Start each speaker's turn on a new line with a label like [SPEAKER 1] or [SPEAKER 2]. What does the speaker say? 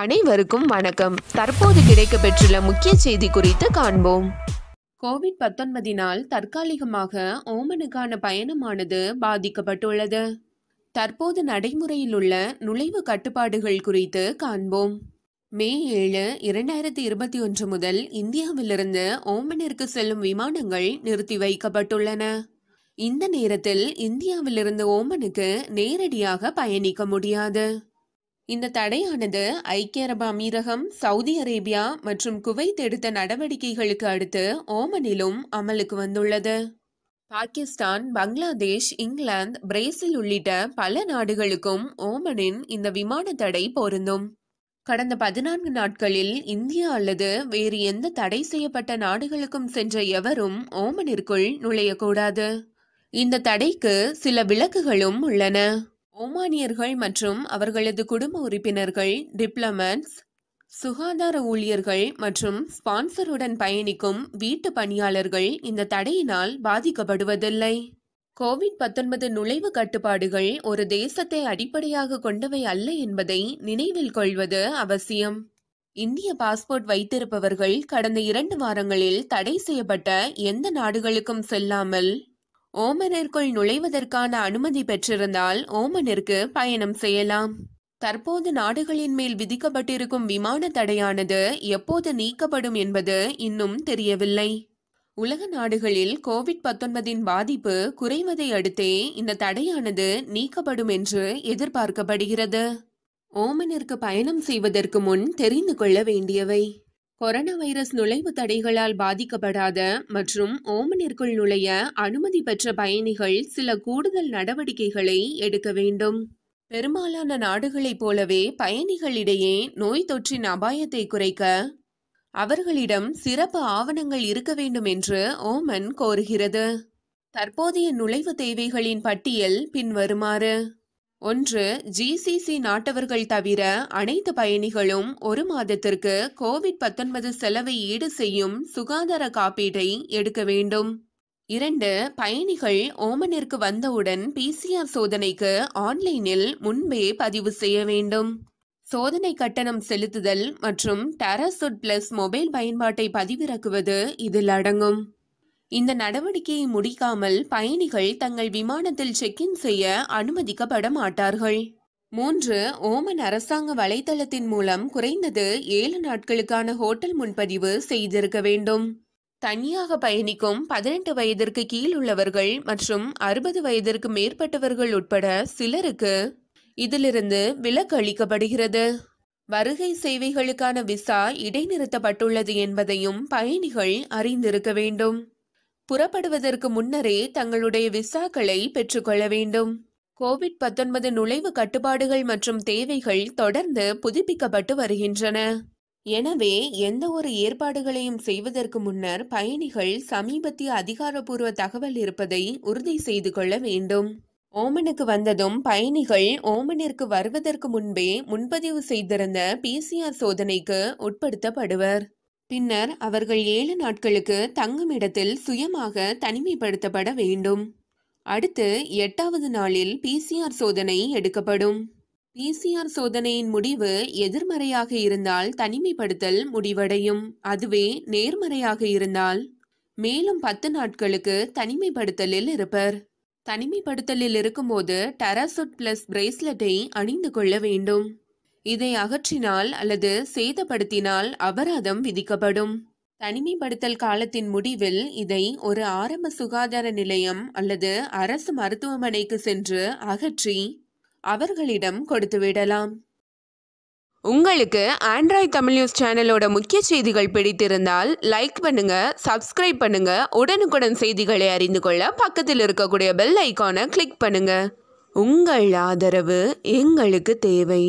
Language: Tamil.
[SPEAKER 1] அனைவருக்கும் வணக்கம் தற்போது கிடைக்கப்பெற்றுள்ள முக்கிய செய்தி குறித்து காண்போம் கோவிட் பத்தொன்பதினால் தற்காலிகமாக ஓமனுக்கான பயணமானது பாதிக்கப்பட்டுள்ளது தற்போது நடைமுறையில் உள்ள நுழைவு கட்டுப்பாடுகள் குறித்து காண்போம் மே ஏழு இரண்டாயிரத்தி இருபத்தி ஒன்று முதல் இந்தியாவிலிருந்து ஓமனிற்கு செல்லும் விமானங்கள் நிறுத்தி வைக்கப்பட்டுள்ளன இந்த நேரத்தில் இந்தியாவிலிருந்து ஓமனுக்கு நேரடியாக பயணிக்க முடியாது இந்த தடையானது ஐக்கிய அரபு அமீரகம் சவுதி அரேபியா மற்றும் குவைத் எடுத்த நடவடிக்கைகளுக்கு அடுத்து ஓமனிலும் அமலுக்கு வந்துள்ளது பாகிஸ்தான் பங்களாதேஷ் இங்கிலாந்து பிரேசில் உள்ளிட்ட பல நாடுகளுக்கும் ஓமனின் இந்த விமான தடை பொருந்தும் கடந்த பதினான்கு நாட்களில் இந்தியா அல்லது வேறு எந்த தடை செய்யப்பட்ட நாடுகளுக்கும் சென்ற எவரும் ஓமனிற்குள் நுழையக்கூடாது இந்த தடைக்கு சில விளக்குகளும் உள்ளன ஓமானியர்கள் மற்றும் அவர்களது குடும்ப உறுப்பினர்கள் டிப்ளமட்ஸ் சுகாதார ஊழியர்கள் மற்றும் ஸ்பான்சருடன் பயணிக்கும் வீட்டு பணியாளர்கள் இந்த தடையினால் பாதிக்கப்படுவதில்லை கோவிட் பத்தொன்பது நுழைவு கட்டுப்பாடுகள் ஒரு தேசத்தை அடிப்படையாக கொண்டவை அல்ல என்பதை நினைவில் கொள்வது அவசியம் இந்திய பாஸ்போர்ட் வைத்திருப்பவர்கள் கடந்த இரண்டு வாரங்களில் தடை செய்யப்பட்ட எந்த நாடுகளுக்கும் செல்லாமல் ஓமனிற்குள் நுழைவதற்கான அனுமதி பெற்றிருந்தால் ஓமனிற்கு பயணம் செய்யலாம் தற்போது நாடுகளின் மேல் விதிக்கப்பட்டிருக்கும் விமான தடையானது எப்போது நீக்கப்படும் என்பது இன்னும் தெரியவில்லை உலக நாடுகளில் கோவிட் பத்தொன்பதின் பாதிப்பு குறைவதை அடுத்தே இந்த தடையானது நீக்கப்படும் என்று எதிர்பார்க்கப்படுகிறது ஓமனிற்கு பயணம் செய்வதற்கு முன் தெரிந்து கொள்ள வேண்டியவை கொரோனா வைரஸ் நுழைவு தடைகளால் பாதிக்கப்படாத மற்றும் ஓமனிற்குள் நுழைய அனுமதி பெற்ற பயணிகள் சில கூடுதல் நடவடிக்கைகளை எடுக்க வேண்டும் பெரும்பாலான நாடுகளைப் போலவே பயணிகளிடையே நோய் தொற்றின் அபாயத்தை குறைக்க அவர்களிடம் சிறப்பு ஆவணங்கள் இருக்க வேண்டும் என்று ஓமன் கோருகிறது தற்போதைய நுழைவு தேவைகளின் பட்டியல் பின்வருமாறு ஒன்று ஜிசிசி நாட்டவர்கள் தவிர அனைத்து பயணிகளும் ஒரு மாதத்திற்கு கோவிட் பத்தொன்பது செலவை ஈடு செய்யும் சுகாதார காப்பீட்டை எடுக்க வேண்டும் இரண்டு பயணிகள் ஓமனிற்கு வந்தவுடன் பிசிஆர் சோதனைக்கு ஆன்லைனில் முன்பே பதிவு செய்ய வேண்டும் சோதனை கட்டணம் செலுத்துதல் மற்றும் டெரசுட் பிளஸ் மொபைல் பயன்பாட்டை பதிவிறக்குவது இதில் அடங்கும் இந்த நடவடிக்கையை முடிக்காமல் பயணிகள் தங்கள் விமானத்தில் இன் செய்ய அனுமதிக்கப்பட மாட்டார்கள் மூன்று ஓமன் அரசாங்க வலைதளத்தின் மூலம் குறைந்தது ஏழு நாட்களுக்கான ஹோட்டல் முன்பதிவு செய்திருக்க வேண்டும் தனியாக பயணிக்கும் பதினெட்டு வயதிற்கு கீழ் உள்ளவர்கள் மற்றும் அறுபது வயதிற்கு மேற்பட்டவர்கள் உட்பட சிலருக்கு இதிலிருந்து விலக்கு அளிக்கப்படுகிறது வருகை சேவைகளுக்கான விசா இடைநிறுத்தப்பட்டுள்ளது என்பதையும் பயணிகள் அறிந்திருக்க வேண்டும் புறப்படுவதற்கு முன்னரே தங்களுடைய விசாக்களை பெற்றுக்கொள்ள வேண்டும் கோவிட் பத்தொன்பது நுழைவு கட்டுப்பாடுகள் மற்றும் தேவைகள் தொடர்ந்து புதுப்பிக்கப்பட்டு வருகின்றன எனவே எந்த ஒரு ஏற்பாடுகளையும் செய்வதற்கு முன்னர் பயணிகள் சமீபத்திய அதிகாரப்பூர்வ தகவல் இருப்பதை உறுதி செய்து கொள்ள வேண்டும் ஓமனுக்கு வந்ததும் பயணிகள் ஓமனிற்கு வருவதற்கு முன்பே முன்பதிவு செய்திருந்த பிசிஆர் சோதனைக்கு உட்படுத்தப்படுவர் பின்னர் அவர்கள் ஏழு நாட்களுக்கு தங்குமிடத்தில் சுயமாக தனிமைப்படுத்தப்பட வேண்டும் அடுத்து எட்டாவது நாளில் பிசிஆர் சோதனை எடுக்கப்படும் பிசிஆர் சோதனையின் முடிவு எதிர்மறையாக இருந்தால் தனிமைப்படுத்தல் முடிவடையும் அதுவே நேர்மறையாக இருந்தால் மேலும் பத்து நாட்களுக்கு தனிமைப்படுத்தலில் இருப்பர் தனிமைப்படுத்தலில் இருக்கும்போது டெராசுட் பிளஸ் பிரேஸ்லெட்டை அணிந்து கொள்ள வேண்டும் இதை அகற்றினால் அல்லது சேதப்படுத்தினால் அபராதம் விதிக்கப்படும் தனிமைப்படுத்தல் காலத்தின் முடிவில் இதை ஒரு ஆரம்ப சுகாதார நிலையம் அல்லது அரசு மருத்துவமனைக்கு சென்று அகற்றி அவர்களிடம் கொடுத்துவிடலாம் உங்களுக்கு ஆண்ட்ராய்ட் தமிழ் நியூஸ் சேனலோட முக்கிய செய்திகள் பிடித்திருந்தால் லைக் பண்ணுங்க சப்ஸ்கிரைப் பண்ணுங்க உடனுக்குடன் செய்திகளை அறிந்து கொள்ள பக்கத்தில் இருக்கக்கூடிய பெல் ஐக்கானை கிளிக் பண்ணுங்க உங்கள் ஆதரவு எங்களுக்கு தேவை